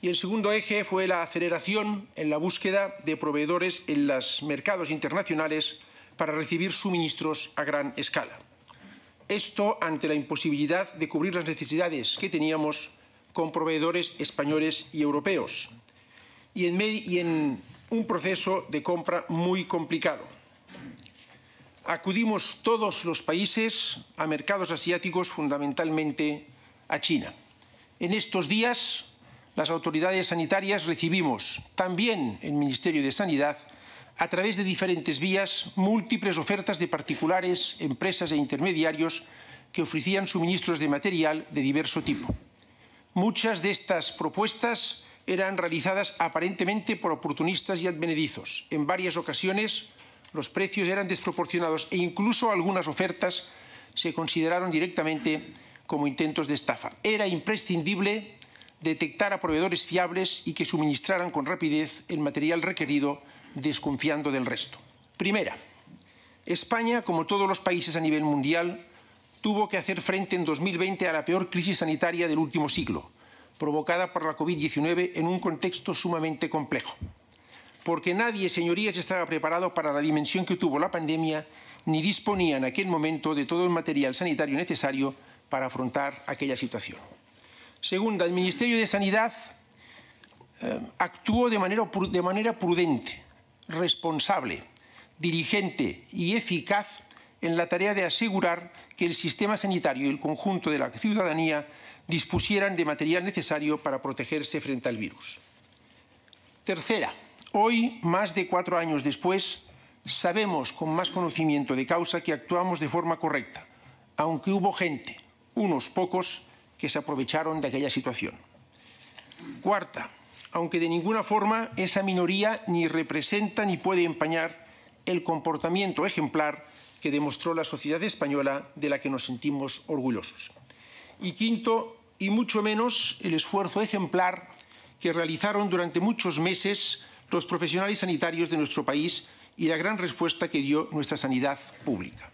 Y el segundo eje fue la aceleración en la búsqueda de proveedores en los mercados internacionales para recibir suministros a gran escala. Esto ante la imposibilidad de cubrir las necesidades que teníamos con proveedores españoles y europeos y en, un proceso de compra muy complicado. Acudimos todos los países a mercados asiáticos, fundamentalmente a China. En estos días las autoridades sanitarias recibimos también el Ministerio de Sanidad a través de diferentes vías múltiples ofertas de particulares, empresas e intermediarios que ofrecían suministros de material de diverso tipo. Muchas de estas propuestas eran realizadas aparentemente por oportunistas y advenedizos. En varias ocasiones los precios eran desproporcionados e incluso algunas ofertas se consideraron directamente como intentos de estafa. Era imprescindible detectar a proveedores fiables y que suministraran con rapidez el material requerido, desconfiando del resto. Primera, España, como todos los países a nivel mundial, tuvo que hacer frente en 2020 a la peor crisis sanitaria del último siglo, provocada por la COVID-19 en un contexto sumamente complejo. Porque nadie, señorías, estaba preparado para la dimensión que tuvo la pandemia ni disponía en aquel momento de todo el material sanitario necesario para afrontar aquella situación. Segunda, el Ministerio de Sanidad eh, actuó de manera, de manera prudente, responsable, dirigente y eficaz en la tarea de asegurar que el sistema sanitario y el conjunto de la ciudadanía dispusieran de material necesario para protegerse frente al virus. Tercera, hoy, más de cuatro años después, sabemos con más conocimiento de causa que actuamos de forma correcta, aunque hubo gente, unos pocos, que se aprovecharon de aquella situación. Cuarta, aunque de ninguna forma esa minoría ni representa ni puede empañar el comportamiento ejemplar que demostró la sociedad española de la que nos sentimos orgullosos. Y quinto, y mucho menos el esfuerzo ejemplar que realizaron durante muchos meses los profesionales sanitarios de nuestro país y la gran respuesta que dio nuestra sanidad pública.